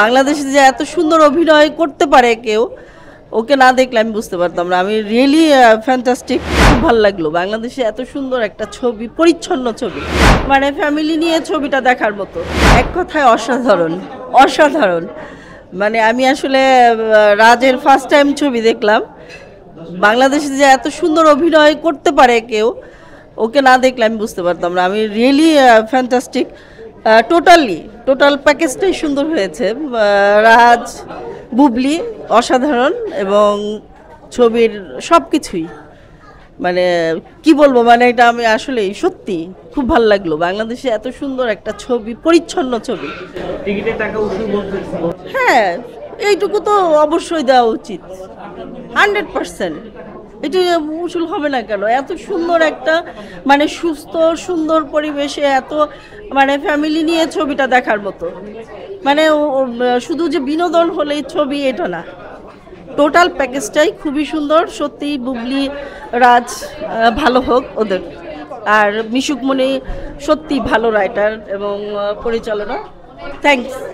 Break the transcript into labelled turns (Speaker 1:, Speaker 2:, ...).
Speaker 1: বাংলাদেশে যে এত সুন্দর অভিনয় করতে পারে কেউ ওকে না দেখলে আমি বুঝতে পারতাম না আমি রিয়েলি ফ্যান্টাস্টিক খুব ভালো লাগলো বাংলাদেশে এত সুন্দর একটা ছবি পরিচ্ছন্ন ছবি মানে ফ্যামিলি নিয়ে ছবিটা দেখার মতো এক কথায় অসাধারণ অসাধারণ মানে আমি আসলে রাজের ফার্স্ট টাইম ছবি দেখলাম বাংলাদেশে যে এত সুন্দর অভিনয় করতে পারে কেউ ওকে না দেখলে আমি বুঝতে পারতাম না আমি রিয়েলি ফ্যান্টাস্টিক টোটালি টোটাল প্যাকেজটাই সুন্দর হয়েছে রাজ বুবলি অসাধারণ এবং ছবির সব কিছুই মানে কি বলবো মানে এটা আমি আসলে সত্যি খুব ভালো লাগলো বাংলাদেশে এত সুন্দর একটা ছবি পরিচ্ছন্ন ছবি হ্যাঁ এইটুকু তো অবশ্যই দেওয়া উচিত হান্ড্রেড পার্সেন্ট এটা উসুল হবে না কেন এত সুন্দর একটা মানে সুস্থ সুন্দর পরিবেশে এত মানে ফ্যামিলি নিয়ে ছবিটা দেখার মতো মানে শুধু যে বিনোদন হলেই ছবি এটা না টোটাল প্যাকেজটাই খুবই সুন্দর সত্যি বুবলি রাজ ভালো হোক ওদের আর মিশুকমণি সত্যি ভালো রাইটার এবং পরিচালনা থ্যাংকস